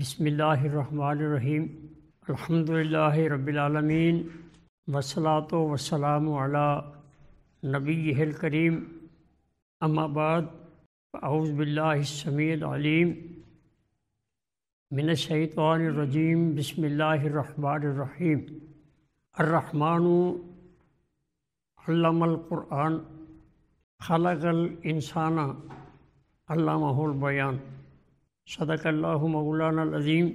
बसमीम् अल्हम्दुलिल्लाह रब्बिलालमीन वसलात वसलाम अला नबी करीम अम्माबाद आउज़बिल्लासमीद अलीम मिनशैतवानरजीम बसमीम अर्रहमान अल्लामकुरान खलकल इंसाना अल्लाहुल बयान सदक मौलानाज़ीम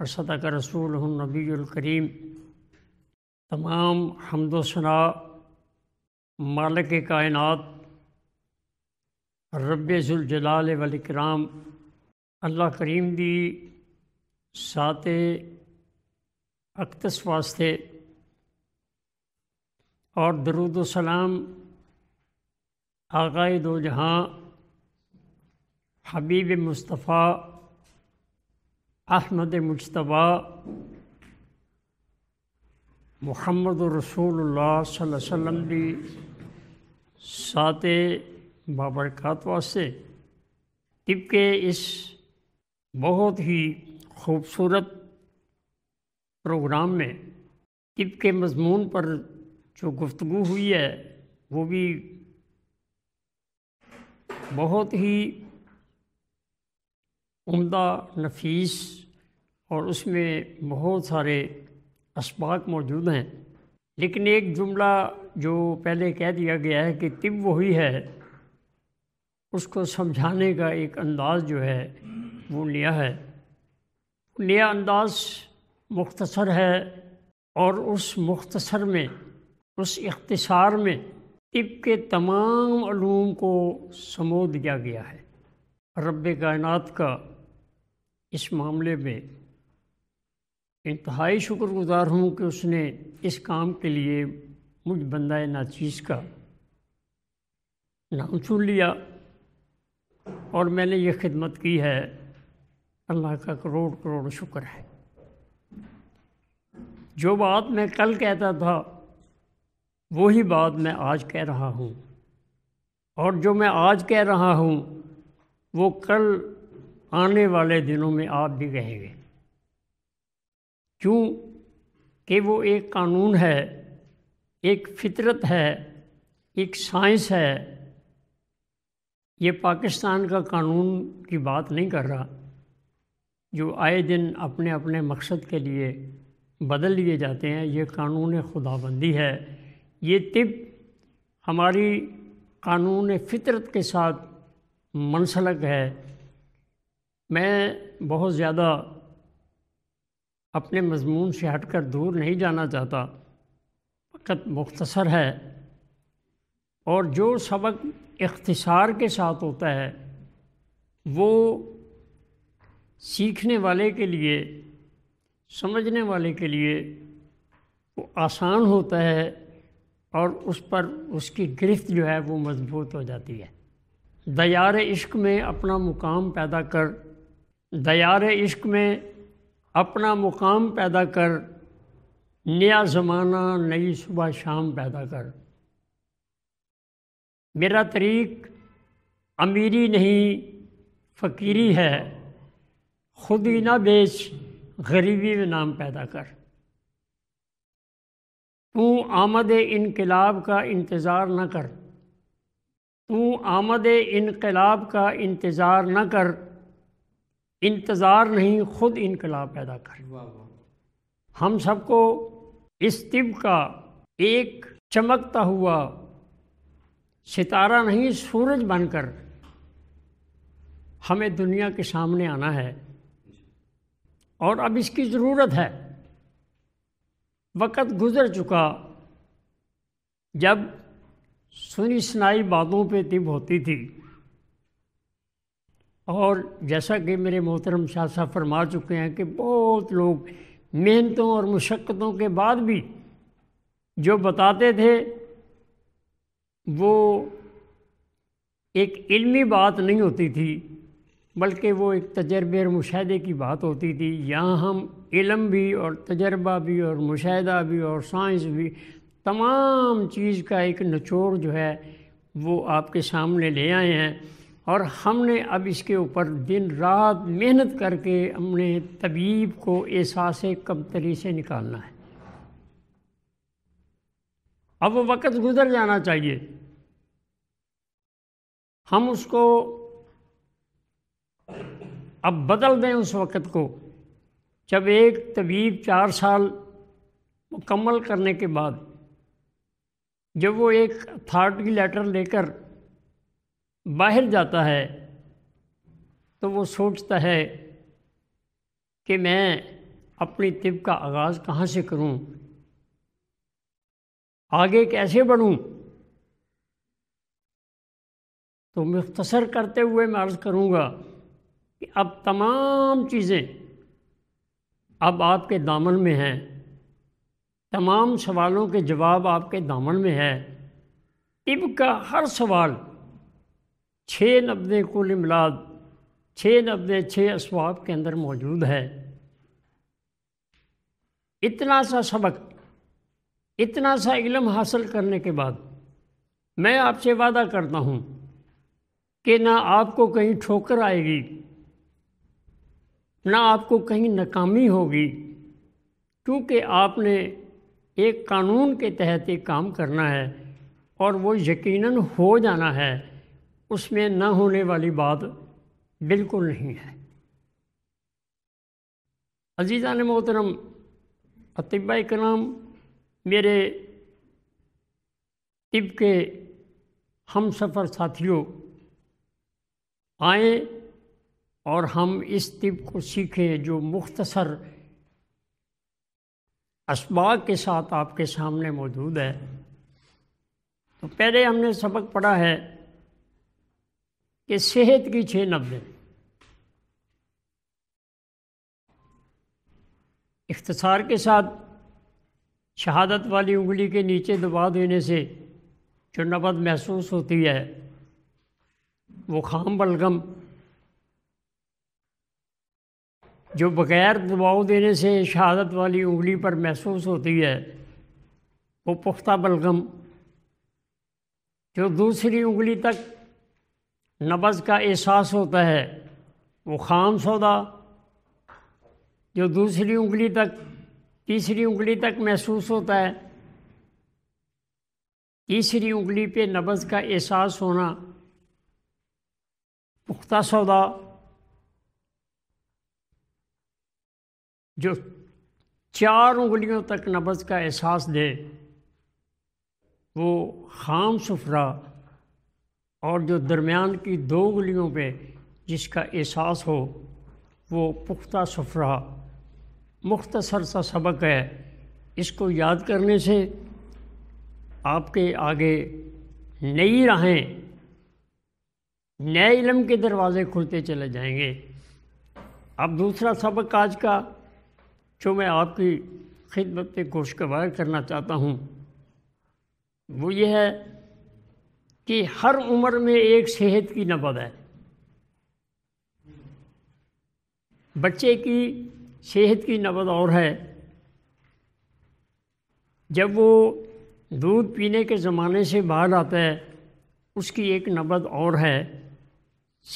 और सदक रसूल नबीकरीम तमाम हमदोसना मालिक कायनत रबेजुलजलाल वलकराम अल्लाह करीम दी साते अक्तस वास्ते और दरुद सलाम आगाए दो जहाँ हबीब मुस्तफ़ा अहमद मुशतबा मुहम्मद रसूल वसम की सात बाबरकत वास्ते के इस बहुत ही खूबसूरत प्रोग्राम में तिब के मजमून पर जो गुफ्तु हुई है वो भी बहुत ही उम्दा नफीस और उसमें बहुत सारे इसबाक मौजूद हैं लेकिन एक जुमला जो पहले कह दिया गया है कि तिब वही है उसको समझाने का एक अंदाज़ जो है वो नया है नया अंदाज़ मुख्तसर है और उस मुख्तसर में उस इख्तसार में तिब के तमाम अलूम को समो दिया गया है रब कायनात का इस मामले में इंतहाई शुक्रगुजार हूँ कि उसने इस काम के लिए मुझ बंदा नाचीज़ का नाम चुन लिया और मैंने ये खिदमत की है अल्लाह का करोड़ करोड़ शुक्र है जो बात मैं कल कहता था वही बात मैं आज कह रहा हूँ और जो मैं आज कह रहा हूँ वो कल आने वाले दिनों में आप भी कहेंगे क्यों कि वो एक कानून है एक फितरत है एक साइंस है ये पाकिस्तान का कानून की बात नहीं कर रहा जो आए दिन अपने अपने मकसद के लिए बदल लिए जाते हैं ये कानून खुदाबंदी है ये तिब हमारी कानून फितरत के साथ मनसलक है मैं बहुत ज़्यादा अपने मजमून से हट कर दूर नहीं जाना चाहता वक़्त मुख्तसर है और जो सबक इख्तिसार के साथ होता है वो सीखने वाले के लिए समझने वाले के लिए वो आसान होता है और उस पर उसकी गिरफ्त जो है वो मजबूत हो जाती है दयार इश्क में अपना मुकाम पैदा कर दयार इश्क में अपना मुकाम पैदा कर नया ज़माना नई सुबह शाम पैदा कर मेरा तरीक अमीरी नहीं फ़कीरी है खुद ही ना बेच गरीबी में नाम पैदा कर तू आमद इनकलाब का इंतज़ार न कर तू आमद इनकलाब का इंतज़ार न कर इंतज़ार नहीं ख़ुद इनकलाब पैदा कर हम सबको इस तिब का एक चमकता हुआ सितारा नहीं सूरज बनकर हमें दुनिया के सामने आना है और अब इसकी ज़रूरत है वक़्त गुज़र चुका जब सुनी सुनाई बातों पे तिब होती थी और जैसा कि मेरे मोहतरम शाह साहब फरमा चुके हैं कि बहुत लोग मेहनतों और मुशक्क़तों के बाद भी जो बताते थे वो एक इल्मी बात नहीं होती थी बल्कि वो एक तजर्बे और मुशाहे की बात होती थी यहाँ हम इलम भी और तजर्बा भी और मुशाह भी और साइंस भी तमाम चीज़ का एक नचोड़ जो है वो आपके सामने ले आए हैं और हमने अब इसके ऊपर दिन रात मेहनत करके हमने तबीब को एहसास कमतरी से निकालना है अब वो वक़्त गुजर जाना चाहिए हम उसको अब बदल दें उस वक़्त को जब एक तबीब चार साल मुकम्मल करने के बाद जब वो एक अथॉरिटी लेटर लेकर बाहर जाता है तो वो सोचता है कि मैं अपनी तिब का आगाज़ कहाँ से करूँ आगे कैसे बढ़ूँ तो मुख्तसर करते हुए मैं अर्ज़ करूँगा कि अब तमाम चीज़ें अब आपके दामन में हैं तमाम सवालों के जवाब आपके दामन में है तिब का हर सवाल छः नब्बे कुल इमलाद छः नब्बे छः इसबाब के अंदर मौजूद है इतना सा सबक इतना सा इलम हासिल करने के बाद मैं आपसे वादा करता हूँ कि ना आपको कहीं ठोकर आएगी ना आपको कहीं नाकामी होगी क्योंकि आपने एक कानून के तहत एक काम करना है और वो यकीनन हो जाना है उसमें न होने वाली बात बिल्कुल नहीं है अजीज़ा ने मोहतरम अतिबा कराम मेरे तिब के हम सफ़र साथियों आए और हम इस तिब को सीखें जो मुख्तसर इसबाक के साथ आपके सामने मौजूद है तो पहले हमने सबक पढ़ा है कि सेहत की छः नब्बे इख्तसार के साथ शहादत वाली उंगली के नीचे दबा देने से जो नबद महसूस होती है वो खाम बलगम जो बग़ैर दबाव देने से शहादत वाली उंगली पर महसूस होती है वो पुख्ता बलगम जो दूसरी उंगली तक नबज़ का एहसास होता है वो खाम सौदा जो दूसरी उंगली तक तीसरी उंगली तक महसूस होता है तीसरी उंगली पे नबज़ का एहसास होना पुख्ता सौदा जो चार उंगलियों तक नबज़ का एहसास दे वो खाम सफरा और जो दरमियान की दो उंगलियों पे जिसका एहसास हो वो पुख्ता सफरा मुख्तसर सा सबक है इसको याद करने से आपके आगे नई राहें नए इलम के दरवाज़े खुलते चले जाएंगे अब दूसरा सबक आज का जो मैं आपकी खिदमत में गोश करना चाहता हूँ वो ये है कि हर उम्र में एक सेहत की नबद है बच्चे की सेहत की नबद और है जब वो दूध पीने के ज़माने से बाहर आता है उसकी एक नबद और है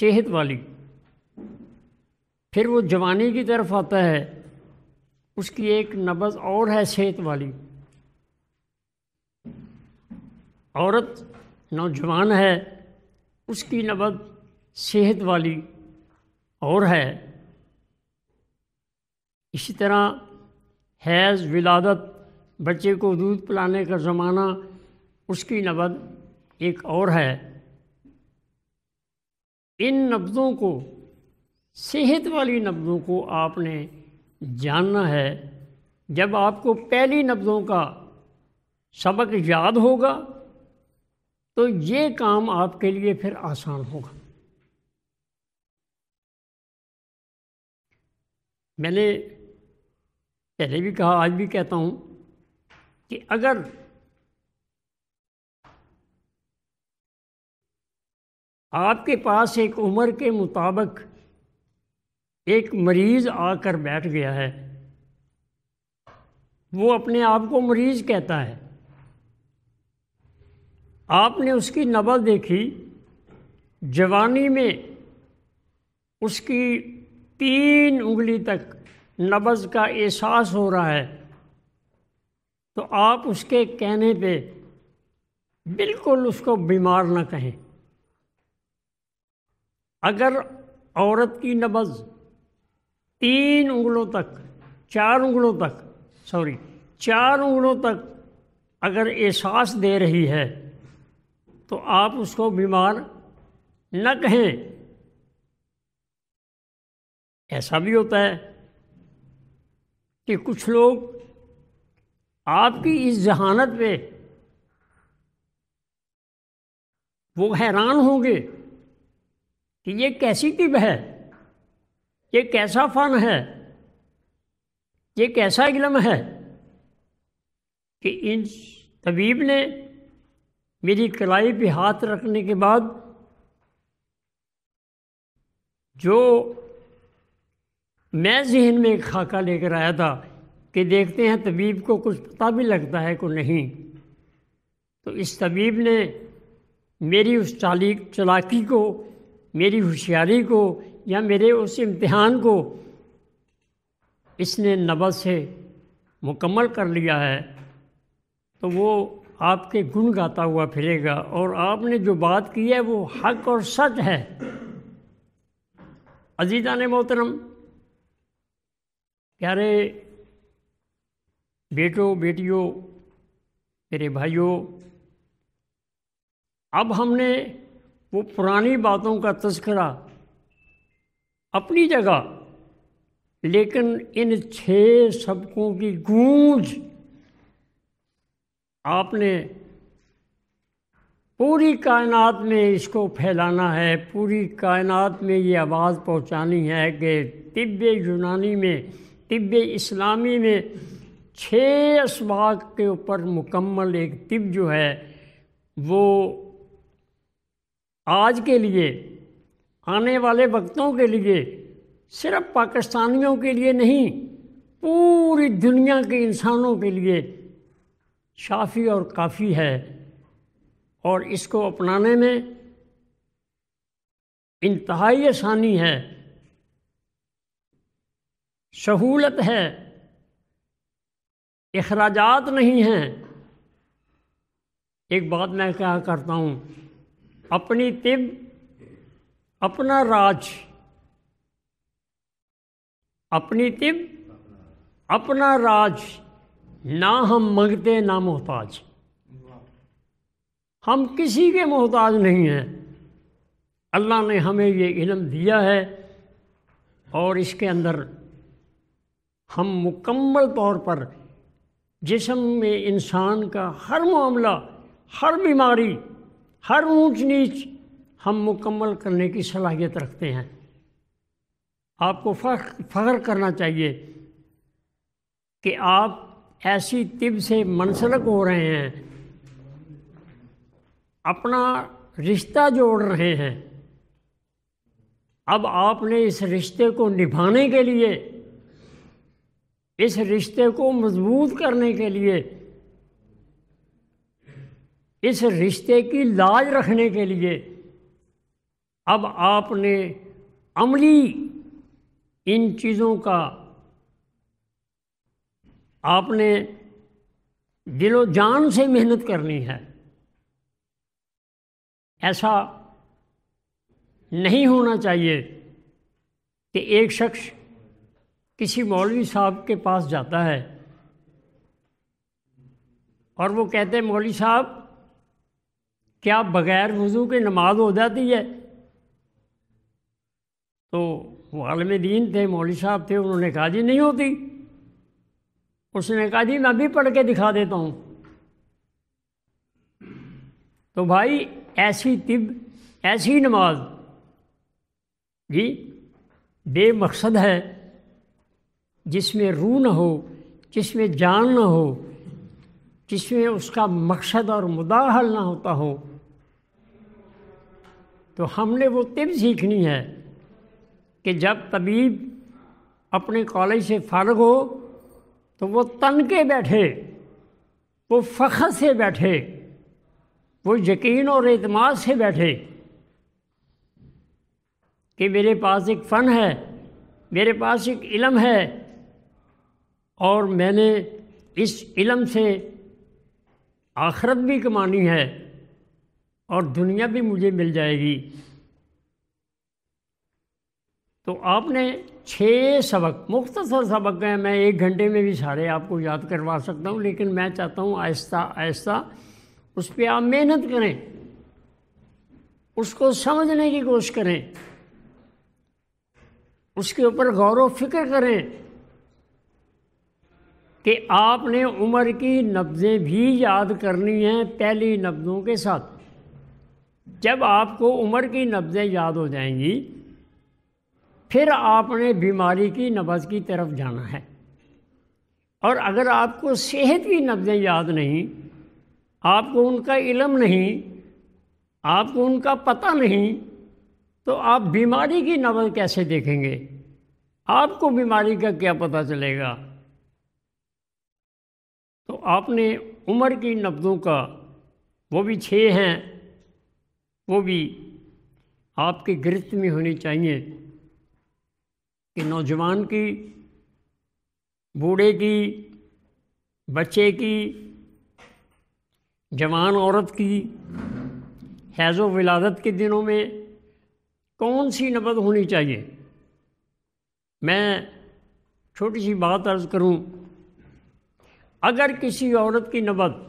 सेहत वाली फिर वो जवानी की तरफ आता है उसकी एक नबद और है सेहत वाली औरत नौजवान है उसकी नबद सेहत वाली और है इसी तरह हैज़ विलादत बच्चे को दूध पिलाने का ज़माना उसकी नबद एक और है इन नब्ज़ों को सेहत वाली नब्ज़ों को आपने जानना है जब आपको पहली नब्ज़ों का सबक याद होगा तो ये काम आपके लिए फिर आसान होगा मैंने पहले भी कहा आज भी कहता हूं कि अगर आपके पास एक उम्र के मुताबिक एक मरीज़ आकर बैठ गया है वो अपने आप को मरीज़ कहता है आपने उसकी नबल देखी जवानी में उसकी तीन उंगली तक नबज का एहसास हो रहा है तो आप उसके कहने पे बिल्कुल उसको बीमार ना कहें अगर औरत की नबज तीन उंगलों तक चार उंगलों तक सॉरी चार उंगलों तक अगर एहसास दे रही है तो आप उसको बीमार न कहें ऐसा भी होता है कि कुछ लोग आपकी इस जहानत पे वो हैरान होंगे कि ये कैसी टिब है ये कैसा फ़न है ये कैसा इलम है कि इन तबीब ने मेरी कलाई पे हाथ रखने के बाद जो मैं जहन में एक खाका लेकर आया था कि देखते हैं तबीब को कुछ पता भी लगता है को नहीं तो इस तबीब ने मेरी उस चाली चलाकी को मेरी होशियारी को या मेरे उस इम्तहान को इसने नबस से मुकम्मल कर लिया है तो वो आपके गुण गाता हुआ फिरेगा और आपने जो बात की है वो हक और सच है अजीजा ने मोहतरम प्यारे बेटो बेटियों मेरे भाइयों अब हमने वो पुरानी बातों का तस्करा अपनी जगह लेकिन इन छः सबकों की गूंज आपने पूरी कायनात में इसको फैलाना है पूरी कायनात में ये आवाज़ पहुंचानी है कि तिब यूनानी में तिब इस्लामी में छः इसबाक के ऊपर मुकम्मल एक तिब जो है वो आज के लिए आने वाले वक्तों के लिए सिर्फ पाकिस्तानियों के लिए नहीं पूरी दुनिया के इंसानों के लिए शाफी और काफ़ी है और इसको अपनाने में इंतहाई आसानी है सहूलत है अखराजात नहीं हैं एक बात मैं क्या करता हूँ अपनी तिब अपना राज अपनी तिब अपना राज ना हम मंगते ना मोहताज हम किसी के मोहताज नहीं हैं अल्लाह ने हमें ये इलम दिया है और इसके अंदर हम मुकम्मल तौर पर जिसम में इंसान का हर मामला हर बीमारी हर ऊंच नीच हम मुकम्मल करने की सलाहियत रखते हैं आपको फ़ख्र करना चाहिए कि आप ऐसी तिब से मनसलक हो रहे हैं अपना रिश्ता जोड़ रहे हैं अब आपने इस रिश्ते को निभाने के लिए इस रिश्ते को मजबूत करने के लिए इस रिश्ते की लाज रखने के लिए अब आपने अमली इन चीज़ों का आपने दिलो जान से मेहनत करनी है ऐसा नहीं होना चाहिए कि एक शख्स किसी मौलवी साहब के पास जाता है और वो कहते हैं मौलवी साहब क्या बग़ैर वज़ू के नमाज हो जाती है तो वो आलम दीन थे मौलवी साहब थे उन्होंने कहा जी नहीं होती उसने कहा जी मैं भी पढ़ के दिखा देता हूँ तो भाई ऐसी तिब ऐसी नमाज जी बेमकसद है जिसमें रू ना हो जिसमें जान ना हो जिसमें उसका मकसद और मुदा हल ना होता हो तो हमने वो तिब सीखनी है कि जब तबीब अपने कॉलेज से फ़ारग हो तो वो तन के बैठे वो फ़खर से बैठे वो यकीन और अतमाद से बैठे कि मेरे पास एक फ़न है मेरे पास एक इलम है और मैंने इस इलम से आखरत भी कमानी है और दुनिया भी मुझे मिल जाएगी तो आपने छः सबक मुख्तसर सबक हैं मैं एक घंटे में भी सारे आपको याद करवा सकता हूँ लेकिन मैं चाहता हूँ आहिस्ता आहिस्ता उस पर आप मेहनत करें उसको समझने की कोशिश करें उसके ऊपर गौर फिक्र करें कि आपने उम्र की नब्ज़ें भी याद करनी हैं पहली नब्ज़ों के साथ जब आपको उम्र की नब्ज़ें याद हो जाएंगी फिर आपने बीमारी की नब्ज़ की तरफ जाना है और अगर आपको सेहत की नब्ज़ें याद नहीं आपको उनका इलम नहीं आपको उनका पता नहीं तो आप बीमारी की नब्ज़ कैसे देखेंगे आपको बीमारी का क्या पता चलेगा तो आपने उम्र की नब्ज़ों का वो भी छः हैं वो भी आपके गिरफ्त में होनी चाहिए कि नौजवान की बूढ़े की बच्चे की जवान औरत की हैज़ विलादत के दिनों में कौन सी नबद होनी चाहिए मैं छोटी सी बात अर्ज़ करूं अगर किसी औरत की नबद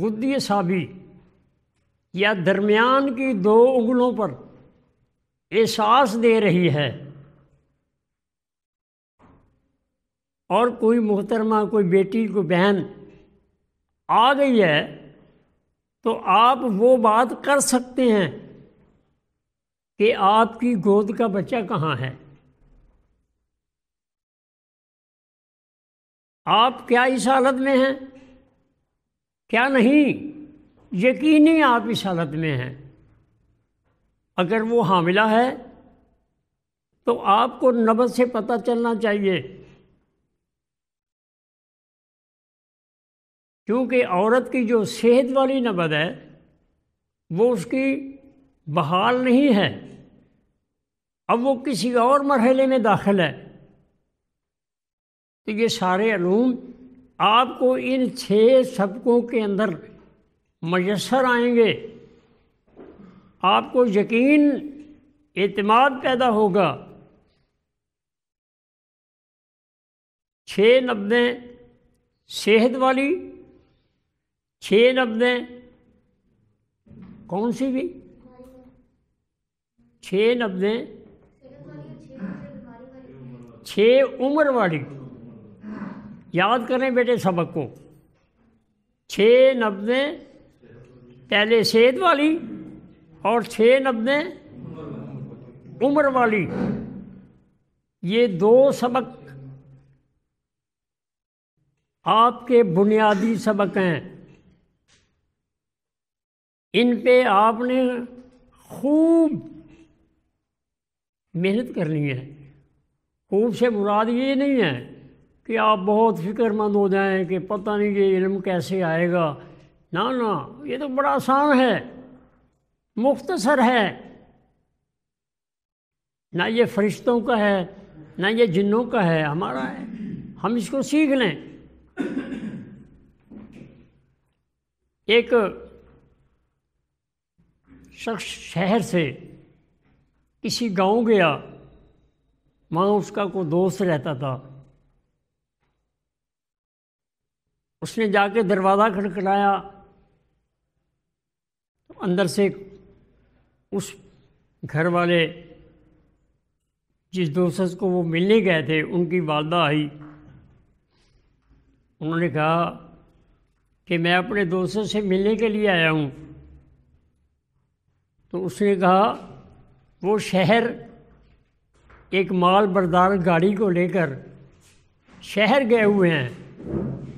गुद्दी साबी या दरमियान की दो उंगलों पर एहसास दे रही है और कोई मोहतरमा कोई बेटी कोई बहन आ गई है तो आप वो बात कर सकते हैं कि आपकी गोद का बच्चा कहाँ है आप क्या इस हालत में हैं क्या नहीं यकीनी आप इस हालत में हैं अगर वो हामिला है तो आपको नबज से पता चलना चाहिए क्योंकि औरत की जो सेहत वाली नबद है वो उसकी बहाल नहीं है अब वो किसी और मरहले में दाखिल है तो ये सारे अलूम आपको इन छः सबकों के अंदर मैसर आएंगे आपको यकीन एतमाद पैदा होगा छः नब्बे सेहत वाली छः नब्बे कौन सी भी छः नब्बे छः उम्र वाली याद करें बेटे सबक को छः नब्बे पहले सेहत वाली और छः नब्बे उम्र वाली ये दो सबक आपके बुनियादी सबक हैं इन पे आपने खूब मेहनत करनी है खूब से मुराद ये नहीं है कि आप बहुत फिक्रमंद हो जाएं कि पता नहीं ये इल्म कैसे आएगा ना ना ये तो बड़ा आसान है मुख्तसर है ना ये फरिश्तों का है ना ये जिन्नों का है हमारा है हम इसको सीख लें एक शख्स शहर से किसी गांव गया वहाँ उसका कोई दोस्त रहता था उसने जाके दरवाज़ा खड़खड़ाया तो अंदर से उस घर वाले जिस दोस्त को वो मिलने गए थे उनकी वालदा आई उन्होंने कहा कि मैं अपने दोस्तों से मिलने के लिए आया हूँ तो उसने कहा वो शहर एक माल बरदार गाड़ी को लेकर शहर गए हुए हैं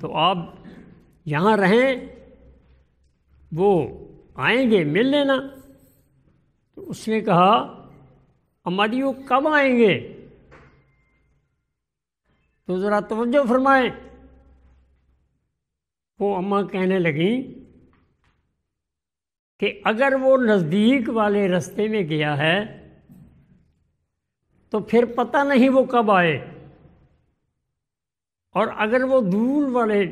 तो आप यहाँ रहें वो आएंगे मिल लेना तो उसने कहा वो कब आएंगे तो ज़रा तवज्जो फरमाए वो अम्मा कहने लगी कि अगर वो नज़दीक वाले रास्ते में गया है तो फिर पता नहीं वो कब आए और अगर वो दूर वाले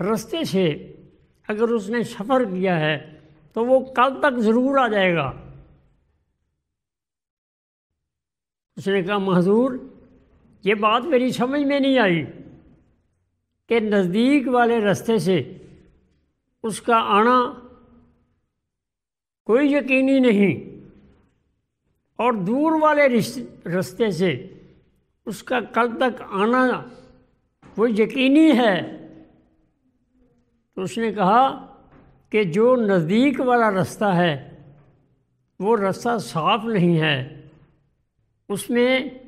रास्ते से अगर उसने सफ़र किया है तो वो कल तक ज़रूर आ जाएगा उसने कहा महजूर ये बात मेरी समझ में नहीं आई कि नज़दीक वाले रास्ते से उसका आना कोई यकीनी नहीं और दूर वाले रास्ते से उसका कल तक आना वो यकीनी है तो उसने कहा कि जो नज़दीक वाला रास्ता है वो रास्ता साफ नहीं है उसमें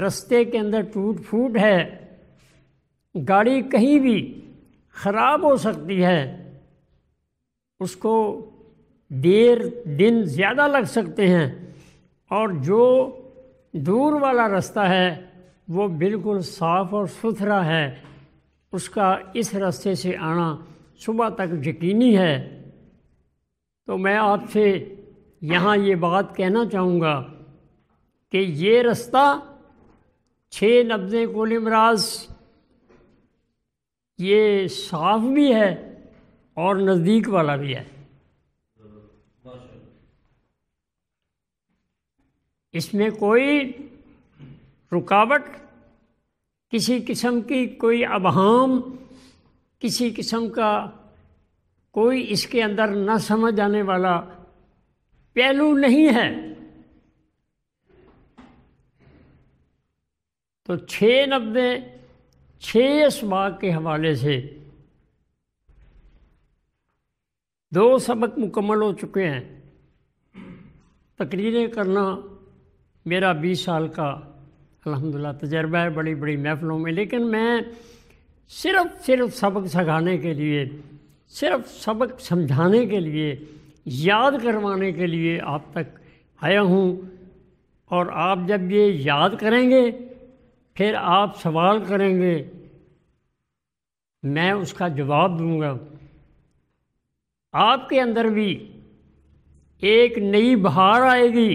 रास्ते के अंदर टूट फूट है गाड़ी कहीं भी ख़राब हो सकती है उसको देर दिन ज़्यादा लग सकते हैं और जो दूर वाला रास्ता है वो बिल्कुल साफ़ और सुथरा है उसका इस रास्ते से आना सुबह तक यकीनी है तो मैं आपसे यहाँ ये बात कहना चाहूँगा कि ये रास्ता छः नब्ज़े कोलमराज ये साफ भी है और नज़दीक वाला भी है इसमें कोई रुकावट किसी किस्म की कोई अबहम किसी किस्म का कोई इसके अंदर न समझ आने वाला पहलू नहीं है तो छः नब्बे छः इसबाग के हवाले से दो सबक मुकम्मल हो चुके हैं तकरीरें करना मेरा बीस साल का अलहमदिल्ला तजर्बा है बड़ी बड़ी महफ़लों में लेकिन मैं सिर्फ सिर्फ सबक सिखाने के लिए सिर्फ सबक समझाने के लिए याद करवाने के लिए आप तक आया हूँ और आप जब ये याद करेंगे फिर आप सवाल करेंगे मैं उसका जवाब दूंगा आपके अंदर भी एक नई बहार आएगी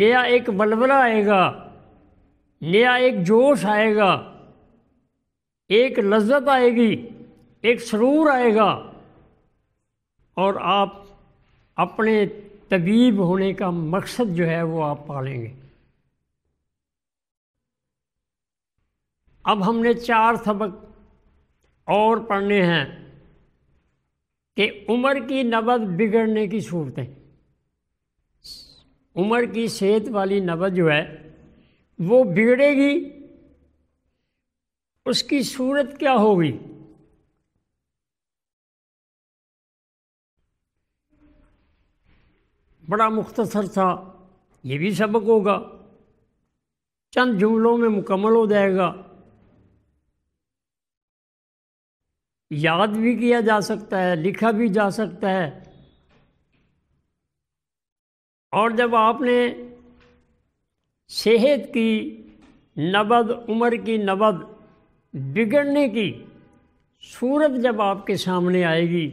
नया एक बलबला आएगा नया एक जोश आएगा एक लज्जत आएगी एक सरूर आएगा और आप अपने तबीब होने का मकसद जो है वो आप पालेंगे अब हमने चार सबक और पढ़ने हैं कि उम्र की नबद बिगड़ने की सूरतें उम्र की सेहत वाली नबद जो है वो बिगड़ेगी उसकी सूरत क्या होगी बड़ा मुख्तसर था ये भी सबक होगा चंद जुमलों में मुकम्मल हो जाएगा याद भी किया जा सकता है लिखा भी जा सकता है और जब आपने सेहत की नबद उम्र की नबद बिगड़ने की सूरत जब आपके सामने आएगी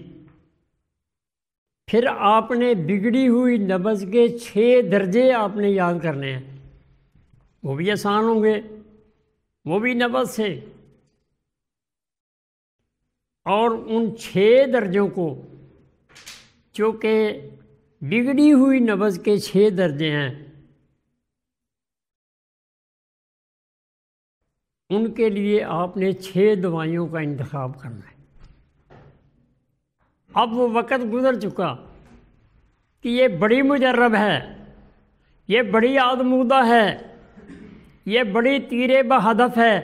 फिर आपने बिगड़ी हुई नब्ज़ के छः दर्जे आपने याद करने हैं वो भी आसान होंगे वो भी नबज़ से और उन छः दर्जों को चूँकि बिगड़ी हुई नबज़ के छः दर्जे हैं उनके लिए आपने छः दवाइयों का इंतखब करना है अब वो वक़्त गुजर चुका कि ये बड़ी मुजरब है ये बड़ी आदमूदा है ये बड़ी तीरे बदफ है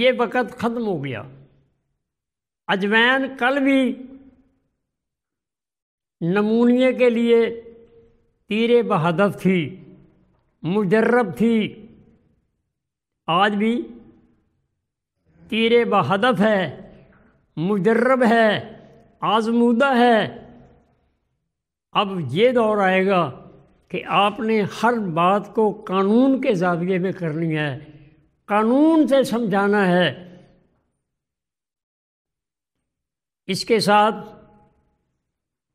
ये वक़्त ख़त्म हो गया अजवैन कल भी नमूनिए के लिए तीरे बदफ थी मुजरब थी आज भी तीर बहदफ है मुजरब है आजमूदा है अब ये दौर आएगा कि आपने हर बात को कानून के जाविये में करनी है कानून से समझाना है इसके साथ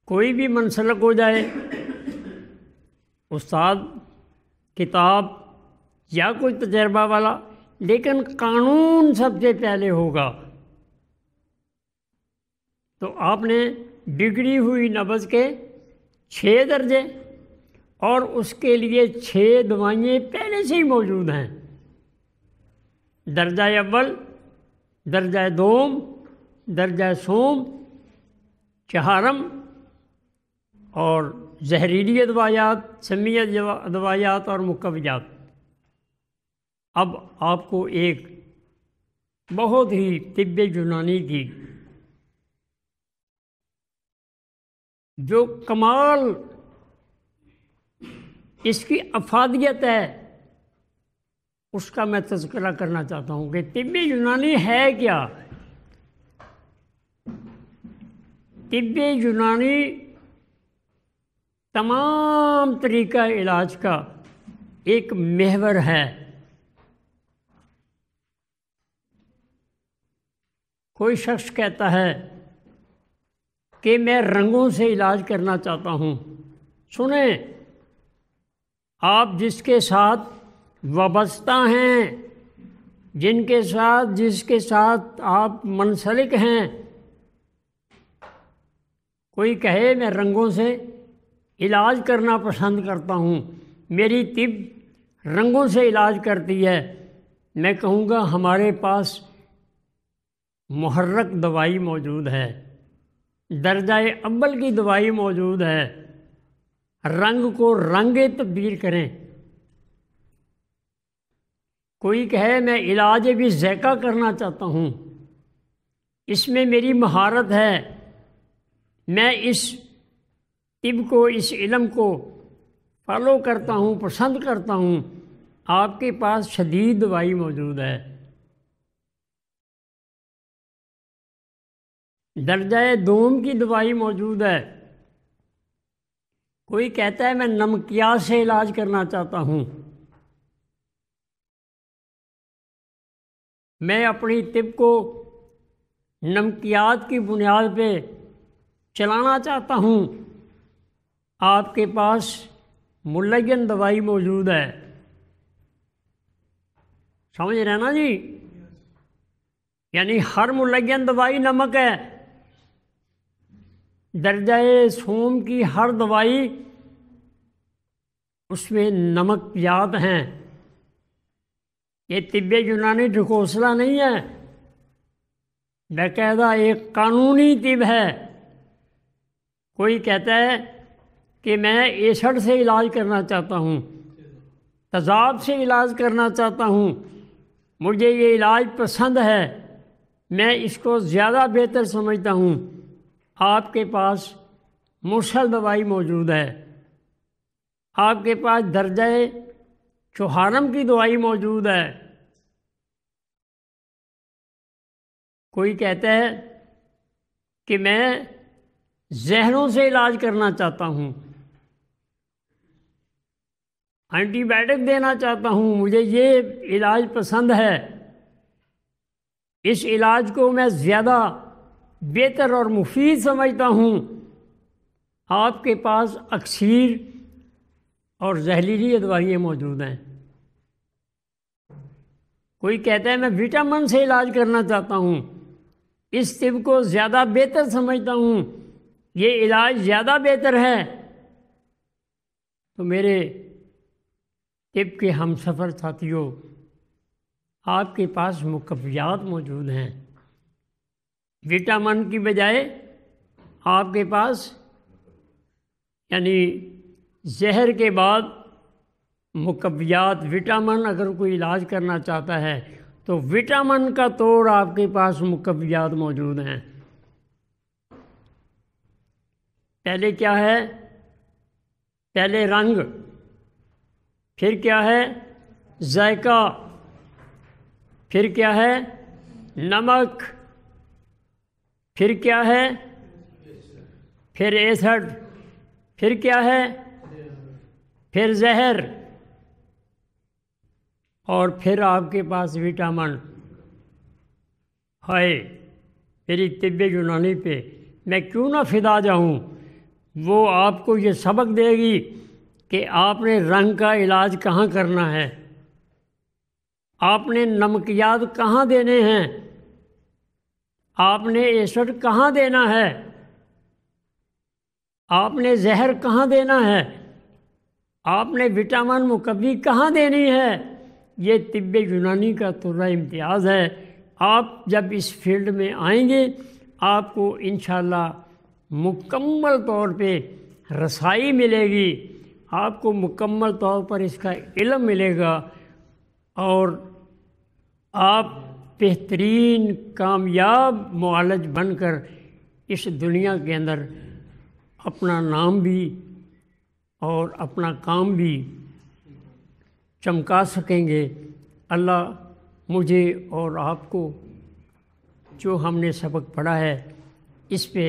कोई भी मनसलक हो जाए उस्ताद किताब या कोई तजर्बा वाला लेकिन कानून सबसे पहले होगा तो आपने बिगड़ी हुई नब्ज़ के छः दर्जे और उसके लिए छः दवाइयाँ पहले से ही मौजूद हैं दर्जा अव्वल दर्जा दोम दर्जा सोम चहारम और जहरीली दवायात समीत दवायात और मुकवजात अब आपको एक बहुत ही तिब्य यूनानी की जो कमाल इसकी अफादियत है उसका मैं तस्करा करना चाहता हूँ कि तिब्य यूनानी है क्या तिब्य यूनानी तमाम तरीका इलाज का एक महवर है कोई शख्स कहता है कि मैं रंगों से इलाज करना चाहता हूँ सुने आप जिसके साथ वाबस्ता हैं जिनके साथ जिसके साथ आप मनसलिक हैं कोई कहे मैं रंगों से इलाज करना पसंद करता हूँ मेरी तिब रंगों से इलाज करती है मैं कहूँगा हमारे पास महर्रक दवाई मौजूद है दर्जा अब्बल की दवाई मौजूद है रंग को रंगे तब्दील करें कोई कहे मैं इलाज भी जैका करना चाहता हूँ इसमें मेरी महारत है मैं इस तिब को इस इलम को फॉलो करता हूँ पसंद करता हूँ आपके पास शदीद दवाई मौजूद है दर्जा दोम की दवाई मौजूद है कोई कहता है मैं नमकिया से इलाज करना चाहता हूँ मैं अपनी तिब को नमकियात की बुनियाद पे चलाना चाहता हूँ आपके पास मुलयन दवाई मौजूद है समझ रहे ना जी यानी हर मुलयन दवाई नमक है दर्जा सोम की हर दवाई उसमें नमक याद हैं ये तिब्बे यूनानी ढकोसला नहीं है बकायदा एक कानूनी तिब है कोई कहता है कि मैं एसड से इलाज करना चाहता हूँ तजाब से इलाज करना चाहता हूँ मुझे ये इलाज पसंद है मैं इसको ज़्यादा बेहतर समझता हूँ आपके पास मुसल दवाई मौजूद है आपके पास दर्जा चौहानम की दवाई मौजूद है कोई कहता है कि मैं जहरों से इलाज करना चाहता हूँ एंटीबायोटिक देना चाहता हूँ मुझे ये इलाज पसंद है इस इलाज को मैं ज़्यादा बेहतर और मुफीद समझता हूँ आपके पास अक्सर और जहरीली दवाइयाँ मौजूद हैं कोई कहता है मैं विटामिन से इलाज करना चाहता हूँ इस तिब को ज़्यादा बेहतर समझता हूँ ये इलाज ज़्यादा बेहतर है तो मेरे तिब के हम सफ़र साथियों आपके पास मुकवियात मौजूद हैं विटामिन की बजाय आपके पास यानी जहर के बाद मुकबियात विटामिन अगर कोई इलाज करना चाहता है तो विटामिन का तोड़ आपके पास मुकबियात मौजूद हैं पहले क्या है पहले रंग फिर क्या है जायका फिर क्या है नमक फिर क्या है फिर एसड फिर क्या है फिर जहर और फिर आपके पास विटामिन है मेरी तिब यूनानी पे मैं क्यों ना फिदा जाऊँ वो आपको ये सबक देगी कि आपने रंग का इलाज कहाँ करना है आपने नमकियात कहाँ देने हैं आपने ईश्वर कहाँ देना है आपने जहर कहाँ देना है आपने विटामिन मुकबी कहाँ देनी है ये तिब्ब यूनानी का तुर्रा इम्तियाज़ है आप जब इस फील्ड में आएंगे आपको इन मुकम्मल तौर पे रसाई मिलेगी आपको मुकम्मल तौर पर इसका इलम मिलेगा और आप बेहतरीन कामयाब मालज बनकर इस दुनिया के अंदर अपना नाम भी और अपना काम भी चमका सकेंगे अल्लाह मुझे और आपको जो हमने सबक पढ़ा है इस पे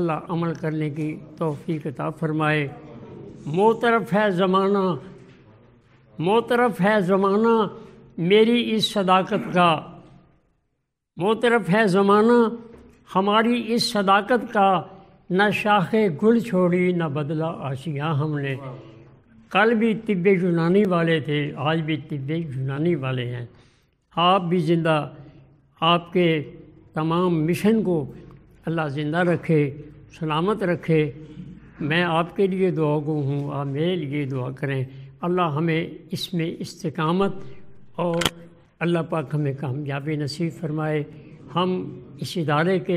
अल्लाह अमल करने की तोफ़ी किताब फरमाए मोतरफ है ज़माना मोतरफ है ज़माना मेरी इस सदाकत का वो तरफ है ज़माना हमारी इस सदाकत का न शाख गुल छोड़ी न बदला आशिया हमने कल भी तिब जुनानी वाले थे आज भी तिब जुनानी वाले हैं आप भी ज़िंदा आपके तमाम मिशन को अल्लाह ज़िंदा रखे सलामत रखे मैं आपके लिए दुआ को हूँ आप मेरे लिए दुआ करें अल्लाह हमें इसमें इस्तकामत और अल्लाह पाक हमें कामयाबी नसीब फरमाए हम इस इदारे के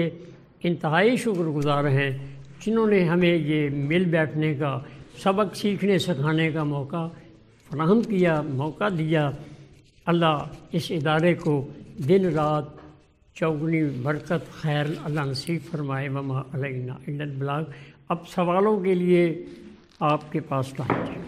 इंतहाई शुक्रगुजार हैं जिन्होंने हमें ये मिल बैठने का सबक सीखने सिखाने का मौका फ्राहम किया मौका दिया अल्लाह इस इदारे को दिन रात चौगनी बरकत खैर अल्लाह नसीब फरमाए ममा अलना अब सवालों के लिए आपके पास पहुँचे